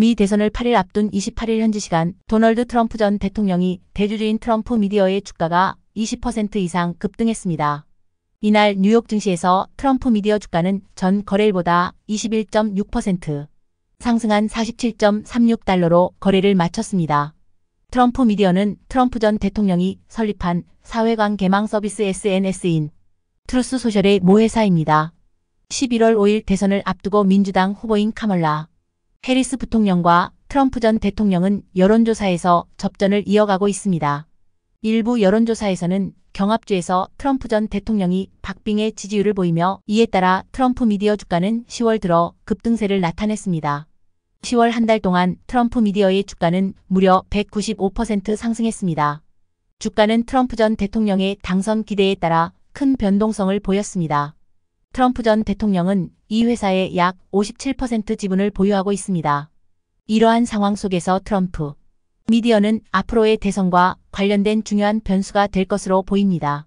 미 대선을 8일 앞둔 28일 현지 시간 도널드 트럼프 전 대통령이 대주주인 트럼프 미디어의 주가가 20% 이상 급등했습니다. 이날 뉴욕 증시에서 트럼프 미디어 주가는 전 거래일보다 21.6% 상승한 47.36달러로 거래를 마쳤습니다. 트럼프 미디어는 트럼프 전 대통령이 설립한 사회관 개망 서비스 SNS인 트루스 소셜의 모회사입니다. 11월 5일 대선을 앞두고 민주당 후보인 카멀라 해리스 부통령과 트럼프 전 대통령은 여론조사에서 접전을 이어가고 있습니다. 일부 여론조사에서는 경합주에서 트럼프 전 대통령이 박빙의 지지율을 보이며 이에 따라 트럼프 미디어 주가는 10월 들어 급등세를 나타냈습니다. 10월 한 달 동안 트럼프 미디어의 주가는 무려 195% 상승했습니다. 주가는 트럼프 전 대통령의 당선 기대에 따라 큰 변동성을 보였습니다. 트럼프 전 대통령은 이 회사의 약 57% 지분을 보유하고 있습니다. 이러한 상황 속에서 트럼프 미디어는 앞으로의 대선과 관련된 중요한 변수가 될 것으로 보입니다.